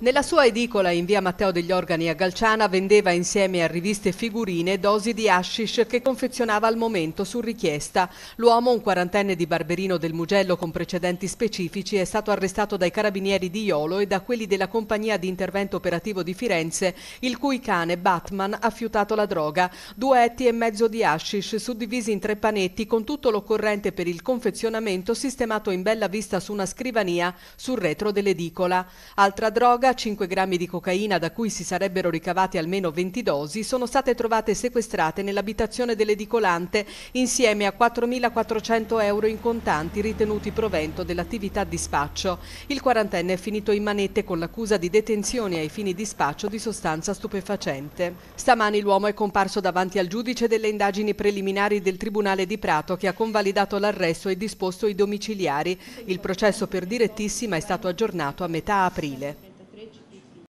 Nella sua edicola in via Matteo degli Organi a Galciana vendeva insieme a riviste figurine dosi di hashish che confezionava al momento su richiesta. L'uomo, un quarantenne di Barberino del Mugello con precedenti specifici, è stato arrestato dai carabinieri di Iolo e da quelli della compagnia di intervento operativo di Firenze, il cui cane Batman ha fiutato la droga. Due etti e mezzo di hashish suddivisi in tre panetti con tutto l'occorrente per il confezionamento sistemato in bella vista su una scrivania sul retro dell'edicola. Altra droga droga, 5 grammi di cocaina da cui si sarebbero ricavate almeno 20 dosi, sono state trovate sequestrate nell'abitazione dell'edicolante insieme a 4.400 euro in contanti ritenuti provento dell'attività di spaccio. Il quarantenne è finito in manette con l'accusa di detenzione ai fini di spaccio di sostanza stupefacente. Stamani l'uomo è comparso davanti al giudice delle indagini preliminari del Tribunale di Prato che ha convalidato l'arresto e disposto i domiciliari. Il processo per direttissima è stato aggiornato a metà aprile.